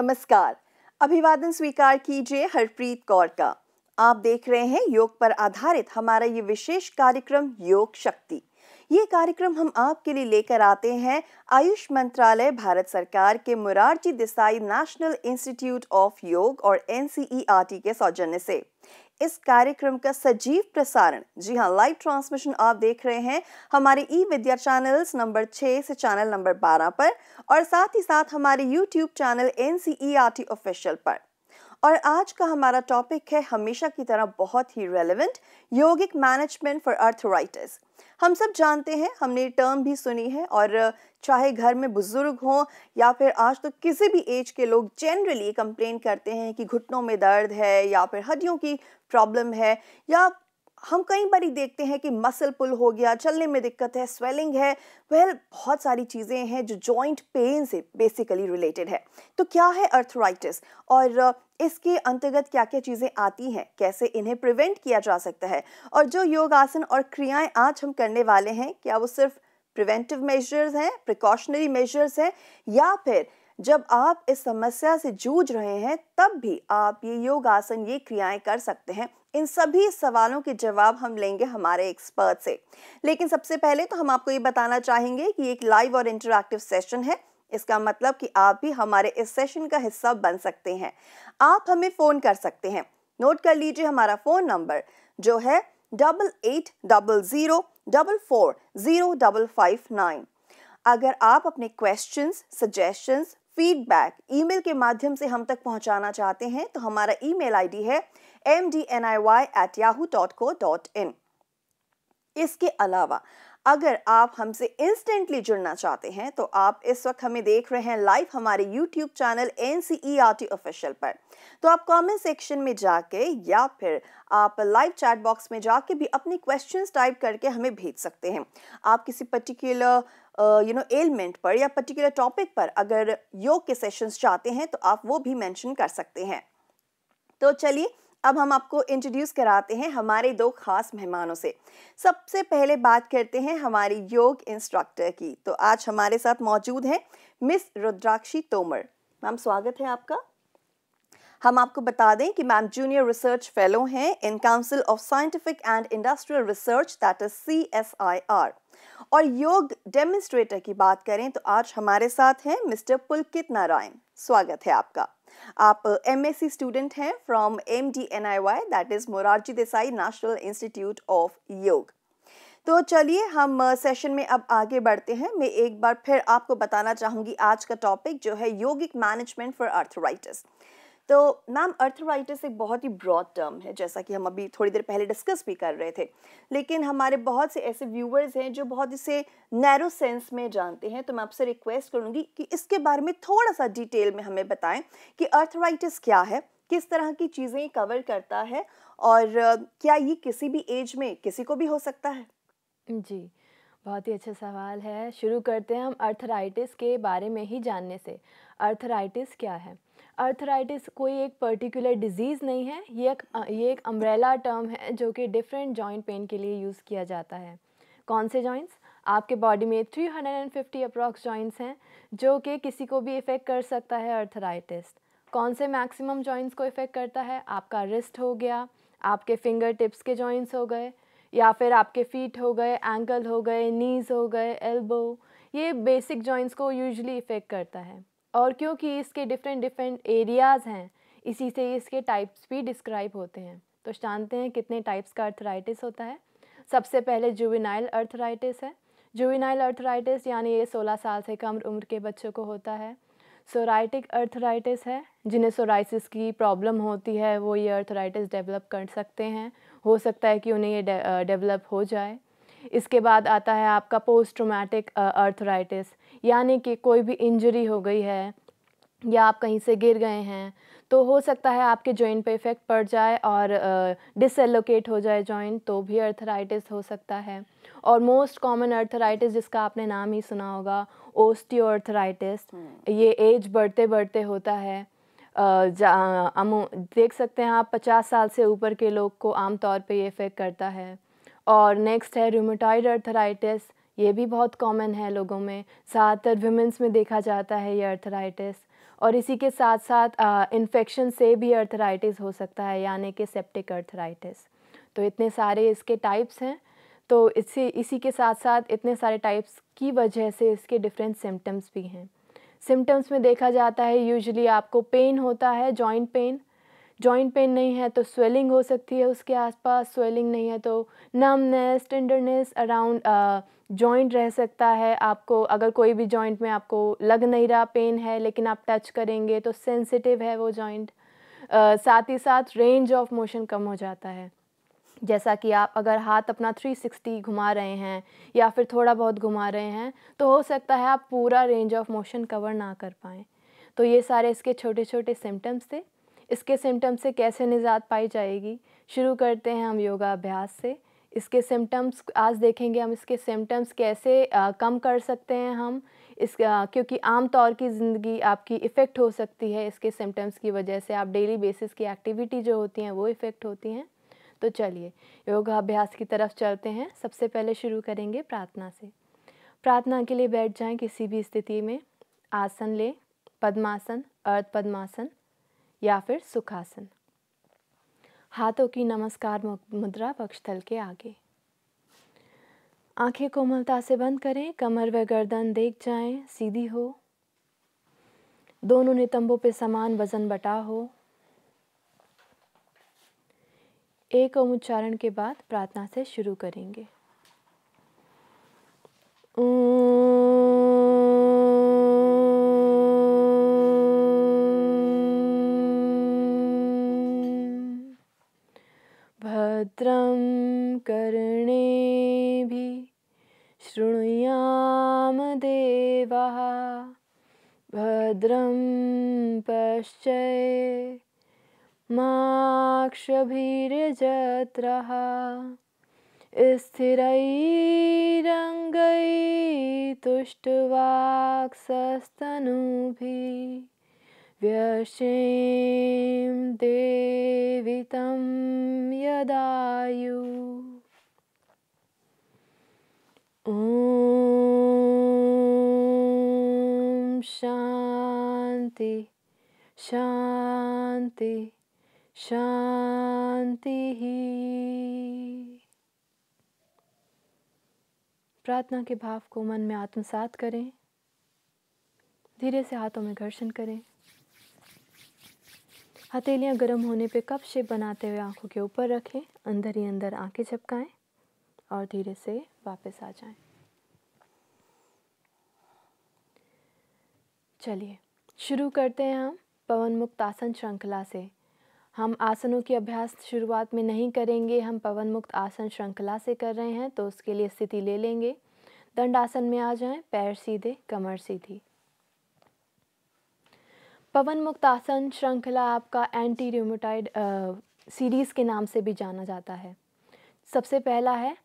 नमस्कार अभिवादन स्वीकार कीजिए हरप्रीत कौर का आप देख रहे हैं योग पर आधारित हमारा ये विशेष कार्यक्रम योग शक्ति ये कार्यक्रम हम आपके लिए लेकर आते हैं आयुष मंत्रालय भारत सरकार के Morarji Desai national institute of Yoga और एन के सौजन्य से इस कार्यक्रम का सजीव प्रसारण जी हाँ लाइव ट्रांसमिशन आप देख रहे हैं हमारे ई विद्या चैनल्स नंबर छः से चैनल नंबर बारह पर और साथ ही साथ हमारे यूट्यूब चैनल एन ऑफिशियल पर और आज का हमारा टॉपिक है हमेशा की तरह बहुत ही relevant yogic management for arthritis हम सब जानते हैं हमने टर्म भी सुनी है और चाहे घर में बुज़ुर्ग हों या फिर आज तो किसी भी एज के लोग जनरली कंप्लेन करते हैं कि घुटनों में दर्द है या फिर हड्डियों की प्रॉब्लम है या हम कई बार देखते हैं कि मसल पुल हो गया चलने में दिक्कत है स्वेलिंग है वेल well, बहुत सारी चीज़ें हैं जो जॉइंट पेन से बेसिकली रिलेटेड है तो क्या है अर्थराइटिस और इसके अंतर्गत क्या क्या चीज़ें आती हैं कैसे इन्हें प्रिवेंट किया जा सकता है और जो योगासन और क्रियाएं आज हम करने वाले हैं क्या वो सिर्फ प्रिवेंटिव मेजर्स हैं प्रिकॉशनरी मेजर्स हैं या फिर जब आप इस समस्या से जूझ रहे हैं तब भी आप ये योगासन ये क्रियाएं कर सकते हैं इन सभी सवालों के जवाब हम लेंगे हमारे एक्सपर्ट से लेकिन सबसे पहले तो हम आपको ये बताना चाहेंगे कि एक लाइव और इंटरक्टिव सेशन है इसका मतलब कि आप भी हमारे इस सेशन का हिस्सा बन सकते हैं आप हमें फ़ोन कर सकते हैं नोट कर लीजिए हमारा फ़ोन नंबर जो है double eight double zero double four zero double five nine अगर आप अपने क्वेश्चंस, सजेशंस, फीडबैक ईमेल के माध्यम से हम तक पहुंचाना चाहते हैं तो हमारा ईमेल आईडी है एम डी एन इसके अलावा अगर आप हमसे इंस्टेंटली जुड़ना चाहते हैं तो आप इस वक्त हमें देख रहे हैं लाइव हमारे यूट्यूब चैनल एन ऑफिशियल पर तो आप कमेंट सेक्शन में जाके या फिर आप लाइव चैट बॉक्स में जाके भी अपने क्वेश्चंस टाइप करके हमें भेज सकते हैं आप किसी पर्टिकुलर यू नो एलमेंट पर या पर्टिकुलर टॉपिक पर अगर योग के सेशंस चाहते हैं तो आप वो भी मैंशन कर सकते हैं तो चलिए अब हम आपको इंट्रोड्यूस कराते हैं हमारे दो खास मेहमानों से सबसे पहले बात करते हैं हमारी योग इंस्ट्रक्टर की तो आज हमारे साथ मौजूद हैं मिस रुद्राक्षी तोमर मैम स्वागत है आपका हम आपको बता दें कि मैम जूनियर रिसर्च फेलो हैं in council of scientific and industrial research that is C S I R और योग डेमोन्स्ट्रेटर की बात करें तो आज हमारे साथ हैं मिस्टर पुलकित नारायण स्वागत है आपका आप एम एस सी स्टूडेंट हैं from M D N I Y that is Morarji Desai national institute of Yoga तो चलिए हम सेशन में अब आगे बढ़ते हैं मैं एक बार फिर आपको बताना चाहूँगी आज का टॉपिक जो है योगिक मैनेजमेंट फॉर आर्थराइटिस तो मैम अर्थराइटिस एक बहुत ही ब्रॉड टर्म है जैसा कि हम अभी थोड़ी देर पहले डिस्कस भी कर रहे थे लेकिन हमारे बहुत से ऐसे व्यूवर्स हैं जो बहुत इसे नैरो सेंस में जानते हैं तो मैं आपसे रिक्वेस्ट करूँगी कि इसके बारे में थोड़ा सा डिटेल में हमें बताएं कि अर्थराइटिस क्या है किस तरह की चीज़ें कवर करता है और क्या ये किसी भी एज में किसी को भी हो सकता है जी बहुत ही अच्छा सवाल है शुरू करते हैं हम अर्थराइटिस के बारे में ही जानने से अर्थराइटिस क्या है अर्थराइटिस कोई एक पर्टिकुलर डिजीज़ नहीं है ये एक ये एक अम्ब्रेला टर्म है जो कि डिफरेंट जॉइंट पेन के लिए यूज़ किया जाता है कौन से जॉइंट्स आपके बॉडी में 350 अप्रॉक्स जॉइंट्स हैं जो कि किसी को भी इफ़ेक्ट कर सकता है अर्थराइटिस कौन से मैक्सिमम जॉइंट्स को इफ़ेक्ट करता है आपका रिस्ट हो गया आपके फिंगर टिप्स के जॉइंट्स हो गए या फिर आपके फीट हो गए एंकल हो गए नीज़ हो गए एल्बो ये बेसिक जॉइंट्स को यूजली इफ़ेक्ट करता है और क्योंकि इसके डिफरेंट डिफरेंट एरियाज़ हैं इसी से इसके टाइप्स भी डिस्क्राइब होते हैं तो जानते हैं कितने टाइप्स का अर्थराइटिस होता है सबसे पहले जुविनाइल अर्थराइटिस है जुविनाइल अर्थराइटिस यानी ये 16 साल से कम उम्र के बच्चों को होता है सोराइटिक अर्थराइटिस है जिन्हें सोराइसिस की प्रॉब्लम होती है वो ये अर्थराइटिस डेवलप कर सकते हैं हो सकता है कि उन्हें ये डेवलप हो जाए इसके बाद आता है आपका पोस्ट ट्रोमैटिक अर्थराइटिस यानी कि कोई भी इंजरी हो गई है या आप कहीं से गिर गए हैं तो हो सकता है आपके जॉइंट पे इफ़ेक्ट पड़ जाए और डिसलोकेट uh, हो जाए जॉइंट तो भी अर्थराइटिस हो सकता है और मोस्ट कॉमन अर्थराइटिस जिसका आपने नाम ही सुना होगा ओस्टियोआर्थराइटिस हम्म। ये एज बढ़ते बढ़ते होता है uh, देख सकते हैं आप पचास साल से ऊपर के लोग को आमतौर पर ये इफ़ेक्ट करता है और नेक्स्ट है रूमेटॉइड अर्थराइटिस ये भी बहुत कॉमन है लोगों में ज़्यादातर वुमेंस में देखा जाता है ये अर्थराइटिस और इसी के साथ साथ इन्फेक्शन से भी अर्थराइटिस हो सकता है यानी कि सेप्टिक अर्थराइटिस तो इतने सारे इसके टाइप्स हैं तो इसी इसी के साथ साथ इतने सारे टाइप्स की वजह से इसके डिफरेंट सिम्टम्स भी हैं सिम्टम्स में देखा जाता है यूजली आपको पेन होता है जॉइंट पेन जॉइंट पेन नहीं है तो स्वेलिंग हो सकती है उसके आसपास स्वेलिंग नहीं है तो नमनेस टेंडरनेस अराउंड जॉइंट रह सकता है आपको अगर कोई भी जॉइंट में आपको लग नहीं रहा पेन है लेकिन आप टच करेंगे तो सेंसिटिव है वो जॉइंट uh, साथ ही साथ रेंज ऑफ मोशन कम हो जाता है जैसा कि आप अगर हाथ अपना 360 घुमा रहे हैं या फिर थोड़ा बहुत घुमा रहे हैं तो हो सकता है आप पूरा रेंज ऑफ मोशन कवर ना कर पाएँ तो ये सारे इसके छोटे छोटे सिम्टम्स थे इसके सिम्टम्स से कैसे निजात पाई जाएगी शुरू करते हैं हम योगा अभ्यास से इसके सिम्टम्स आज देखेंगे हम इसके सिम्टम्स कैसे आ, कम कर सकते हैं हम इस क्योंकि आम तौर की ज़िंदगी आपकी इफ़ेक्ट हो सकती है इसके सिम्टम्स की वजह से आप डेली बेसिस की एक्टिविटी जो होती हैं वो इफ़ेक्ट होती हैं तो चलिए योगा अभ्यास की तरफ चलते हैं सबसे पहले शुरू करेंगे प्रार्थना से प्रार्थना के लिए बैठ जाएं किसी भी स्थिति में आसन लें पद्मासन अर्ध पद्मासन या फिर सुखासन हाथों की नमस्कार मुद्रा पक्षतल के आगे आंखें कोमलता से बंद करें कमर व गर्दन देख जाएं, सीधी हो दोनों नितंबों पे समान वजन बटा हो एक ओम उच्चारण के बाद प्रार्थना से शुरू करेंगे मित्रं कर्णेभि शृणुयाम देवाः भद्रं पश्चये माक्षभिर्यजत्रः स्थिरैरङ्गैतुष्टवाक्सस्तनुभिः व्यशें देवितं यदायु ॐ शान्ति शान्ति शान्तिः प्रार्थना के भाव को मन में आत्मसात करें धीरे से हाथों में घर्षण करें हथेलियाँ गर्म होने पे कप शेप बनाते हुए आंखों के ऊपर रखें अंदर ही अंदर आंखें झपकाएं और धीरे से वापस आ जाएं। चलिए शुरू करते हैं हम पवन मुक्त आसन श्रृंखला से हम आसनों की अभ्यास शुरुआत में नहीं करेंगे हम पवन मुक्त आसन श्रृंखला से कर रहे हैं तो उसके लिए स्थिति ले लेंगे दंड आसन में आ जाएं पैर सीधे कमर सीधी पवन मुक्त आसन श्रृंखला आपका एंटी र्यूमोटाइड सीरीज़ के नाम से भी जाना जाता है सबसे पहला है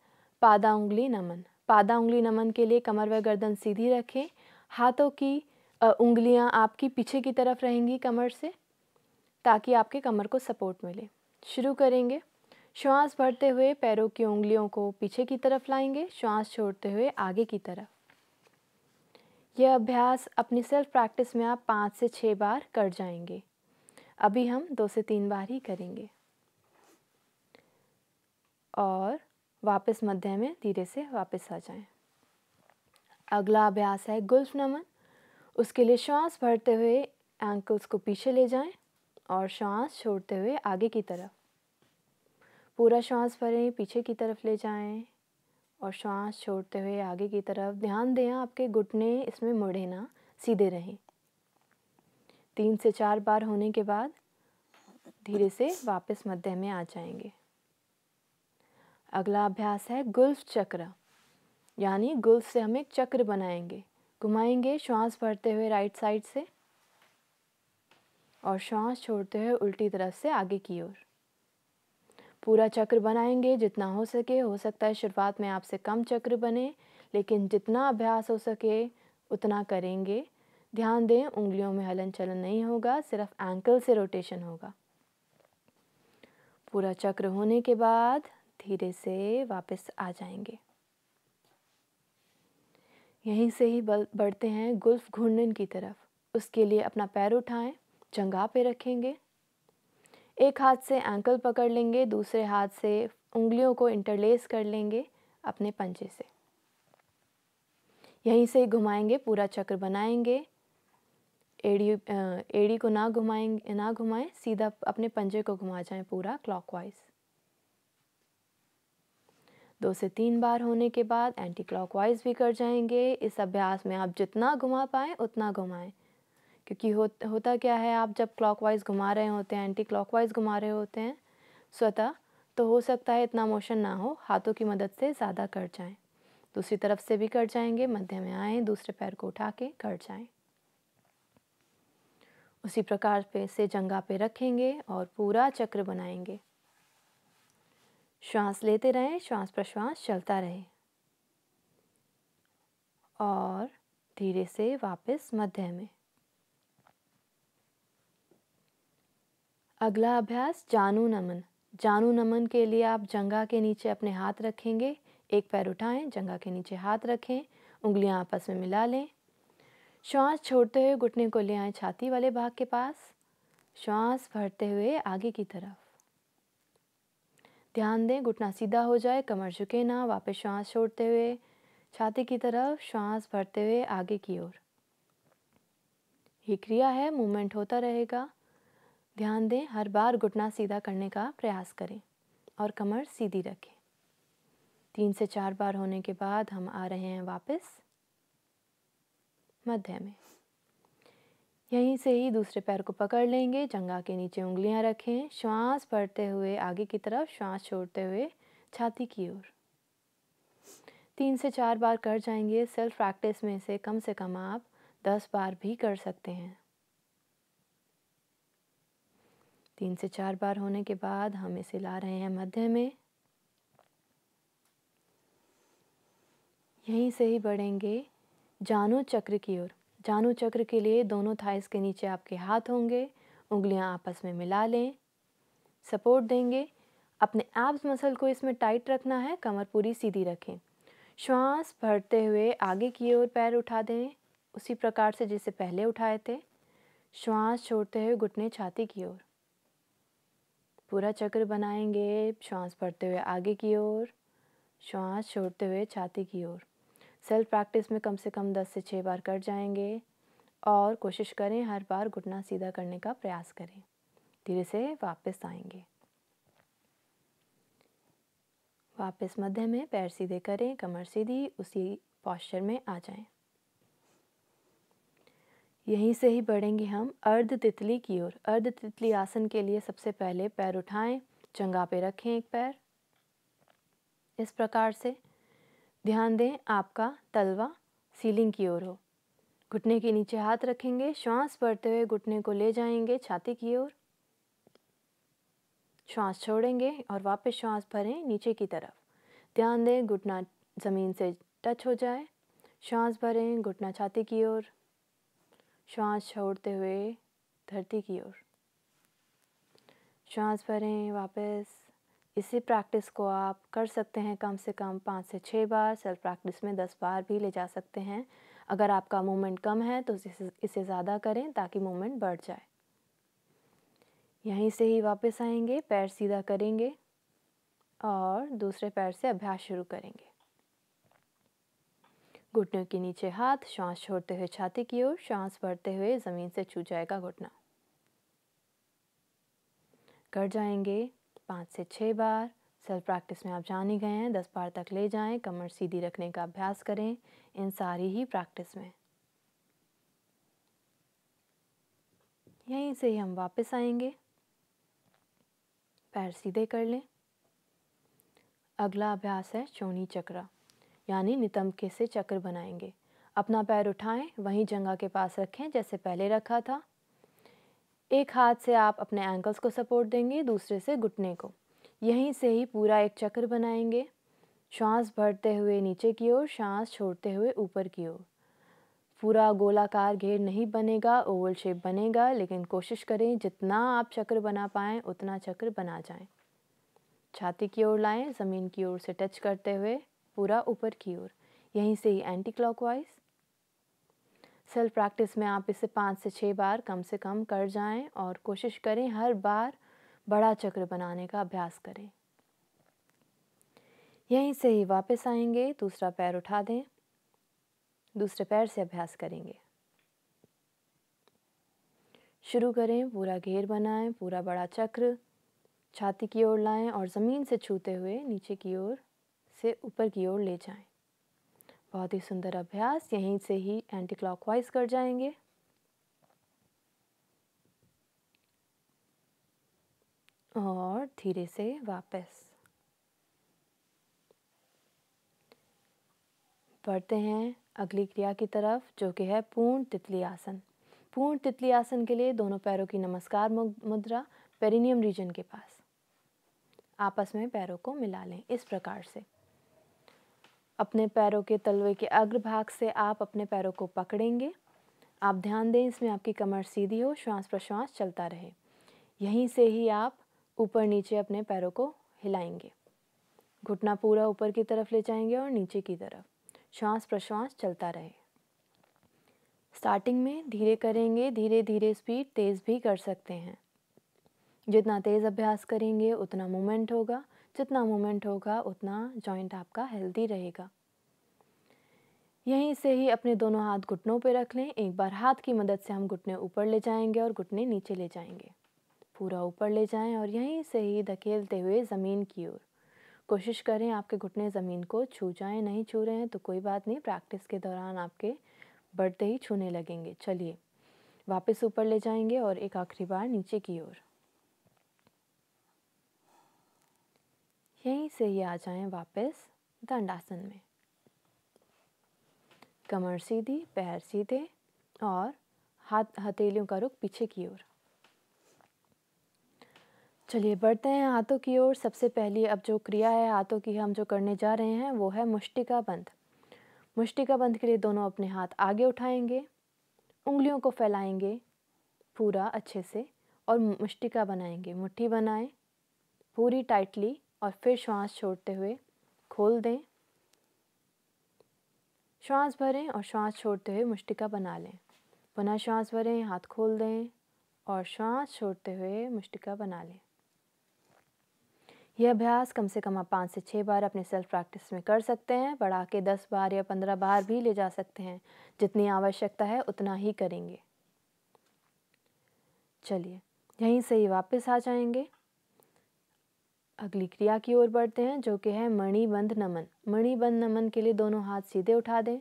पादा उंगली नमन पादा उंगली नमन के लिए कमर व गर्दन सीधी रखें हाथों की उंगलियां आपकी पीछे की तरफ रहेंगी कमर से ताकि आपके कमर को सपोर्ट मिले शुरू करेंगे श्वास भरते हुए पैरों की उंगलियों को पीछे की तरफ लाएंगे श्वास छोड़ते हुए आगे की तरफ यह अभ्यास अपनी सेल्फ प्रैक्टिस में आप पाँच से छः बार कर जाएंगे अभी हम दो से तीन बार ही करेंगे और वापस मध्य में धीरे से वापस आ जाएं। अगला अभ्यास है गुल्फ नमन उसके लिए श्वास भरते हुए एंकल्स को पीछे ले जाएं और श्वास छोड़ते हुए आगे की तरफ पूरा श्वास भरें पीछे की तरफ ले जाएं और श्वास छोड़ते हुए आगे की तरफ ध्यान दें आपके घुटने इसमें मुड़े ना सीधे रहें तीन से चार बार होने के बाद धीरे से वापस मध्य में आ जाएंगे अगला अभ्यास है गुल्फ चक्र यानी गुल्फ से हम एक चक्र बनाएंगे घुमाएंगे श्वास भरते हुए राइट साइड से और श्वास छोड़ते हुए उल्टी तरफ से आगे की ओर पूरा चक्र बनाएंगे जितना हो सके हो सकता है शुरुआत में आपसे कम चक्र बने लेकिन जितना अभ्यास हो सके उतना करेंगे ध्यान दें उंगलियों में हलन चलन नहीं होगा सिर्फ एंकल से रोटेशन होगा पूरा चक्र होने के बाद धीरे से वापस आ जाएंगे यहीं से ही बढ़ते हैं गुल्फ घूर्णन की तरफ उसके लिए अपना पैर उठाएं जंगा पे रखेंगे एक हाथ से एंकल पकड़ लेंगे दूसरे हाथ से उंगलियों को इंटरलेस कर लेंगे अपने पंजे से यहीं से घुमाएंगे पूरा चक्र बनाएंगे एड़ी एड़ी को ना घुमाएंगे ना घुमाएं सीधा अपने पंजे को घुमा जाएं पूरा क्लॉकवाइज दो से तीन बार होने के बाद एंटी क्लॉकवाइज भी कर जाएंगे इस अभ्यास में आप जितना घुमा पाएँ उतना घुमाएं क्योंकि हो, होता क्या है आप जब क्लॉकवाइज घुमा रहे होते हैं एंटी क्लॉकवाइज घुमा रहे होते हैं स्वतः तो हो सकता है इतना मोशन ना हो हाथों की मदद से ज़्यादा कर जाएं दूसरी तरफ से भी कर जाएंगे मध्य में आए दूसरे पैर को उठा के कर जाएं उसी प्रकार पे से जंगा पे रखेंगे और पूरा चक्र बनाएंगे श्वास लेते रहें श्वास प्रश्वास चलता रहे और धीरे से वापस मध्य में अगला अभ्यास जानू नमन जानू नमन के लिए आप जंगा के नीचे अपने हाथ रखेंगे एक पैर उठाएं जंगा के नीचे हाथ रखें उंगलियां आपस में मिला लें श्वास छोड़ते हुए घुटने को ले आए छाती वाले भाग के पास श्वास भरते हुए आगे की तरफ ध्यान दें घुटना सीधा हो जाए कमर झुके ना वापस श्वास छोड़ते हुए छाती की तरफ श्वास भरते हुए आगे की ओर ये क्रिया है मूवमेंट होता रहेगा ध्यान दें हर बार घुटना सीधा करने का प्रयास करें और कमर सीधी रखें तीन से चार बार होने के बाद हम आ रहे हैं वापस मध्य में यहीं से ही दूसरे पैर को पकड़ लेंगे जंगा के नीचे उंगलियां रखें श्वास भरते हुए आगे की तरफ श्वास छोड़ते हुए छाती की ओर तीन से चार बार कर जाएंगे सेल्फ प्रैक्टिस में से कम से कम आप दस बार भी कर सकते हैं तीन से चार बार होने के बाद हम इसे ला रहे हैं मध्य में यहीं से ही बढ़ेंगे जानू चक्र की ओर जानू चक्र के लिए दोनों थाइस के नीचे आपके हाथ होंगे उंगलियां आपस में मिला लें सपोर्ट देंगे अपने एब्स मसल को इसमें टाइट रखना है कमर पूरी सीधी रखें श्वास भरते हुए आगे की ओर पैर उठा दें उसी प्रकार से जैसे पहले उठाए थे श्वास छोड़ते हुए घुटने छाती की ओर पूरा चक्र बनाएंगे श्वास भरते हुए आगे की ओर श्वास छोड़ते हुए छाती की ओर सेल्फ प्रैक्टिस में कम से कम दस से छः बार कर जाएंगे और कोशिश करें हर बार घुटना सीधा करने का प्रयास करें धीरे से वापस आएंगे वापस मध्य में पैर सीधे करें कमर सीधी उसी पॉस्चर में आ जाएं यहीं से ही बढ़ेंगे हम अर्ध तितली की ओर अर्ध तितली आसन के लिए सबसे पहले पैर उठाएं चंगा पे रखें एक पैर इस प्रकार से ध्यान दें आपका तलवा सीलिंग की ओर हो घुटने के नीचे हाथ रखेंगे श्वास भरते हुए घुटने को ले जाएंगे छाती की ओर श्वास छोड़ेंगे और वापस श्वास भरें नीचे की तरफ ध्यान दें घुटना ज़मीन से टच हो जाए श्वास भरें घुटना छाती की ओर श्वास छोड़ते हुए धरती की ओर श्वास भरें वापस इसी प्रैक्टिस को आप कर सकते हैं कम से कम पाँच से छः बार सेल्फ प्रैक्टिस में दस बार भी ले जा सकते हैं अगर आपका मूवमेंट कम है तो इसे ज़्यादा करें ताकि मूवमेंट बढ़ जाए यहीं से ही वापस आएंगे पैर सीधा करेंगे और दूसरे पैर से अभ्यास शुरू करेंगे घुटनों के नीचे हाथ श्वास छोड़ते हुए छाती की ओर श्वास भरते हुए ज़मीन से छू जाएगा घुटना कर जाएंगे पाँच से छः बार सेल्फ प्रैक्टिस में आप जान ही गए हैं दस बार तक ले जाएं कमर सीधी रखने का अभ्यास करें इन सारी ही प्रैक्टिस में यहीं से ही हम वापस आएंगे पैर सीधे कर लें अगला अभ्यास है चोनी चक्रा यानी नितंबके से चक्र बनाएंगे अपना पैर उठाएं वहीं जंगा के पास रखें जैसे पहले रखा था एक हाथ से आप अपने एंकल्स को सपोर्ट देंगे दूसरे से घुटने को यहीं से ही पूरा एक चक्र बनाएंगे श्वास भरते हुए नीचे की ओर श्वास छोड़ते हुए ऊपर की ओर पूरा गोलाकार घेर नहीं बनेगा ओवल शेप बनेगा लेकिन कोशिश करें जितना आप चक्र बना पाएँ उतना चक्र बना जाएं। छाती की ओर लाएं ज़मीन की ओर से टच करते हुए पूरा ऊपर की ओर यहीं से ही एंटी क्लॉकवाइज सेल्फ प्रैक्टिस में आप इसे पाँच से छः बार कम से कम कर जाएं और कोशिश करें हर बार बड़ा चक्र बनाने का अभ्यास करें यहीं से ही वापस आएंगे दूसरा पैर उठा दें दूसरे पैर से अभ्यास करेंगे शुरू करें पूरा घेर बनाएं पूरा बड़ा चक्र छाती की ओर लाएं और ज़मीन से छूते हुए नीचे की ओर से ऊपर की ओर ले जाएं। बहुत ही सुंदर अभ्यास यहीं से ही एंटी क्लॉकवाइज कर जाएंगे और धीरे से वापस बढ़ते हैं अगली क्रिया की तरफ जो कि है पूर्ण तितली आसन पूर्ण तितली आसन के लिए दोनों पैरों की नमस्कार मुद्रा पेरिनियम रीजन के पास आपस में पैरों को मिला लें इस प्रकार से अपने पैरों के तलवे के अग्रभाग से आप अपने पैरों को पकड़ेंगे आप ध्यान दें इसमें आपकी कमर सीधी हो श्वास प्रश्वास चलता रहे यहीं से ही आप ऊपर नीचे अपने पैरों को हिलाएंगे घुटना पूरा ऊपर की तरफ ले जाएंगे और नीचे की तरफ श्वास प्रश्वास चलता रहे स्टार्टिंग में धीरे करेंगे धीरे धीरे स्पीड तेज़ भी कर सकते हैं जितना तेज़ अभ्यास करेंगे उतना मूवमेंट होगा जितना मूवमेंट होगा उतना जॉइंट आपका हेल्दी रहेगा यहीं से ही अपने दोनों हाथ घुटनों पर रख लें एक बार हाथ की मदद से हम घुटने ऊपर ले जाएंगे और घुटने नीचे ले जाएंगे पूरा ऊपर ले जाएं और यहीं से ही धकेलते हुए ज़मीन की ओर कोशिश करें आपके घुटने ज़मीन को छू जाएं नहीं छू रहे हैं तो कोई बात नहीं प्रैक्टिस के दौरान आपके बढ़ते ही छूने लगेंगे चलिए वापस ऊपर ले जाएंगे और एक आखिरी बार नीचे की ओर यहीं से ही आ जाएं वापस दंडासन में कमर सीधी पैर सीधे और हाथ हथेलियों का रुख पीछे की ओर चलिए बढ़ते हैं हाथों की ओर सबसे पहली अब जो क्रिया है हाथों की हम जो करने जा रहे हैं वो है मुष्टिका बंद मुष्टिका बंद के लिए दोनों अपने हाथ आगे उठाएंगे उंगलियों को फैलाएंगे पूरा अच्छे से और मुष्टिका बनाएंगे मुट्ठी बनाएं पूरी टाइटली और फिर श्वास छोड़ते हुए खोल दें श्वास भरें और श्वास छोड़ते हुए मुष्टिका बना लें पुनः श्वास भरें हाथ खोल दें और श्वास छोड़ते हुए मुष्टिका बना लें यह अभ्यास कम से कम आप पाँच से छः बार अपने सेल्फ प्रैक्टिस में कर सकते हैं बढ़ा के दस बार या पंद्रह बार भी ले जा सकते हैं जितनी आवश्यकता है उतना ही करेंगे चलिए यहीं से ही वापस आ जाएंगे अगली क्रिया की ओर बढ़ते हैं जो कि है मणिबंध नमन मणिबंध नमन के लिए दोनों हाथ सीधे उठा दें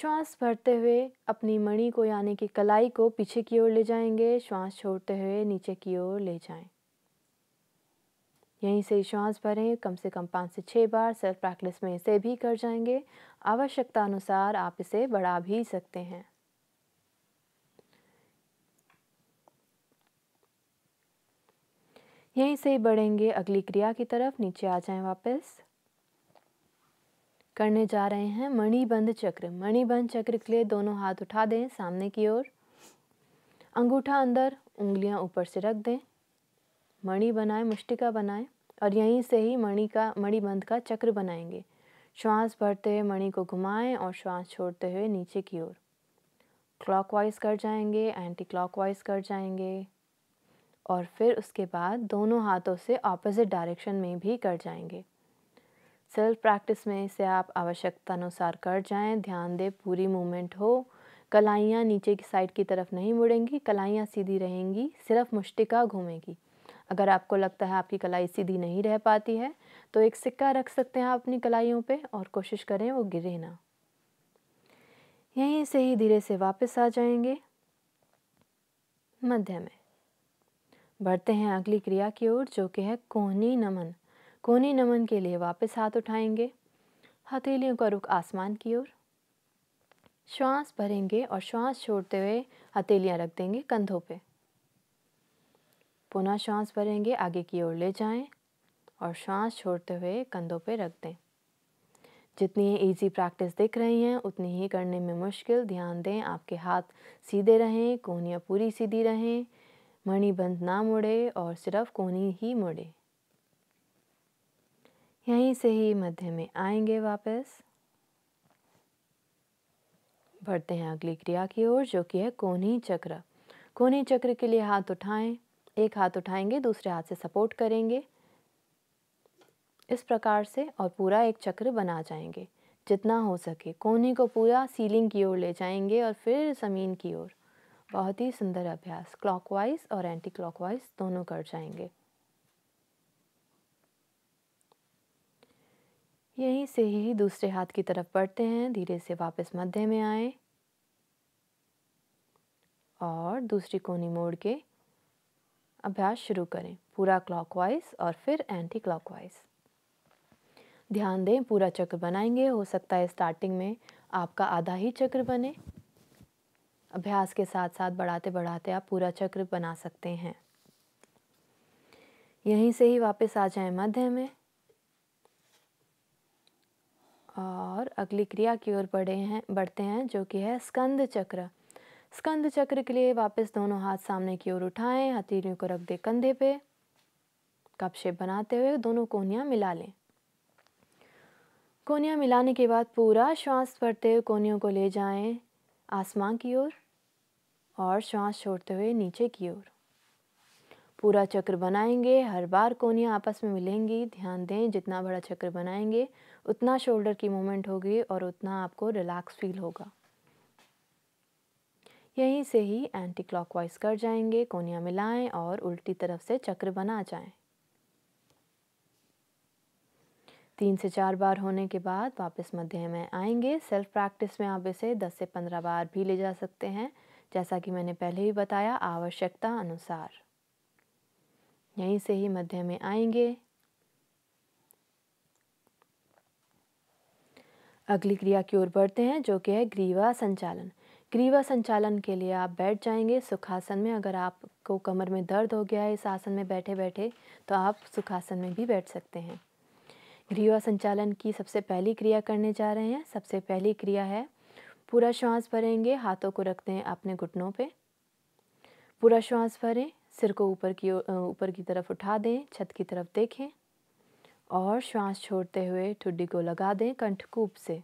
श्वास भरते हुए अपनी मणि को यानी कि कलाई को पीछे की ओर ले जाएंगे श्वास छोड़ते हुए नीचे की ओर ले जाएं यहीं से श्वास भरें कम से कम पाँच से छः बार सेल्फ प्रैक्टिस में इसे भी कर जाएंगे आवश्यकता अनुसार आप इसे बढ़ा भी सकते हैं यहीं से ही बढ़ेंगे अगली क्रिया की तरफ नीचे आ जाएं वापस करने जा रहे हैं मणिबंध चक्र मणिबंध चक्र के लिए दोनों हाथ उठा दें सामने की ओर अंगूठा अंदर उंगलियां ऊपर से रख दें मणि बनाएं मुष्टिका बनाएं और यहीं से ही मणि का मणिबंध का चक्र बनाएंगे श्वास भरते हुए मणि को घुमाएं और श्वास छोड़ते हुए नीचे की ओर क्लॉकवाइज कर जाएंगे एंटी क्लॉकवाइज कर जाएंगे और फिर उसके बाद दोनों हाथों से ऑपोजिट डायरेक्शन में भी कर जाएंगे सेल्फ प्रैक्टिस में इसे आप आवश्यकता अनुसार कर जाएं ध्यान दें पूरी मूवमेंट हो कलाइयाँ नीचे की साइड की तरफ नहीं मुड़ेंगी कलाइयाँ सीधी रहेंगी सिर्फ मुश्तिका घूमेगी अगर आपको लगता है आपकी कलाई सीधी नहीं रह पाती है तो एक सिक्का रख सकते हैं आप अपनी कलाइयों पे और कोशिश करें वो गिरे ना यहीं से ही धीरे से वापस आ जाएंगे मध्य में बढ़ते हैं अगली क्रिया की ओर जो कि है कोहनी नमन कोहनी नमन के लिए वापस हाथ उठाएंगे हथेलियों का रुख आसमान की ओर श्वास भरेंगे और श्वास छोड़ते हुए हथेलियाँ रख देंगे कंधों पे पुनः श्वास भरेंगे आगे की ओर ले जाएं और श्वास छोड़ते हुए कंधों पे रख दें जितनी इजी प्रैक्टिस दिख रही हैं उतनी ही करने में मुश्किल ध्यान दें आपके हाथ सीधे रहें कोहनियाँ पूरी सीधी रहें मणिबंध ना मुड़े और सिर्फ कोनी ही मुड़े यहीं से ही मध्य में आएंगे वापस बढ़ते हैं अगली क्रिया की ओर जो कि है कोनी चक्र कोनी चक्र के लिए हाथ उठाएं एक हाथ उठाएंगे दूसरे हाथ से सपोर्ट करेंगे इस प्रकार से और पूरा एक चक्र बना जाएंगे जितना हो सके कोने को पूरा सीलिंग की ओर ले जाएंगे और फिर ज़मीन की ओर बहुत ही सुंदर अभ्यास क्लॉकवाइज और एंटी क्लॉकवाइज दोनों कर जाएंगे यहीं से ही दूसरे हाथ की तरफ बढ़ते हैं धीरे से वापस मध्य में आए और दूसरी कोनी मोड़ के अभ्यास शुरू करें पूरा क्लॉकवाइज और फिर एंटी क्लॉकवाइज ध्यान दें पूरा चक्र बनाएंगे हो सकता है स्टार्टिंग में आपका आधा ही चक्र बने अभ्यास के साथ साथ बढ़ाते बढ़ाते आप पूरा चक्र बना सकते हैं यहीं से ही वापस आ जाए मध्य में और अगली क्रिया की ओर बढ़े हैं बढ़ते हैं जो कि है स्कंद चक्र स्कंद चक्र के लिए वापस दोनों हाथ सामने की ओर उठाएं हथेलियों को रख दे कंधे पे कपशे बनाते हुए दोनों कोनिया मिला लें कोनिया मिलाने के बाद पूरा श्वास भरते हुए कोनियों को ले जाएं आसमां की ओर और श्वास छोड़ते हुए नीचे की ओर पूरा चक्र बनाएंगे हर बार कोनियाँ आपस में मिलेंगी ध्यान दें जितना बड़ा चक्र बनाएंगे उतना शोल्डर की मूवमेंट होगी और उतना आपको रिलैक्स फील होगा यहीं से ही एंटी क्लॉकवाइज कर जाएंगे कोनियाँ मिलाएं और उल्टी तरफ से चक्र बना जाएं। तीन से चार बार होने के बाद वापस मध्य में आएंगे सेल्फ प्रैक्टिस में आप इसे दस से पंद्रह बार भी ले जा सकते हैं जैसा कि मैंने पहले ही बताया आवश्यकता अनुसार यहीं से ही मध्य में आएंगे अगली क्रिया की ओर बढ़ते हैं जो कि है ग्रीवा संचालन ग्रीवा संचालन के लिए आप बैठ जाएंगे सुखासन में अगर आपको कमर में दर्द हो गया है इस आसन में बैठे बैठे तो आप सुखासन में भी बैठ सकते हैं ग्रीवा संचालन की सबसे पहली क्रिया करने जा रहे हैं सबसे पहली क्रिया है पूरा श्वास भरेंगे हाथों को रखते हैं अपने घुटनों पे पूरा श्वास भरें सिर को ऊपर की ऊपर की तरफ उठा दें छत की तरफ देखें और श्वास छोड़ते हुए ठुड्डी को लगा दें कंठकूप से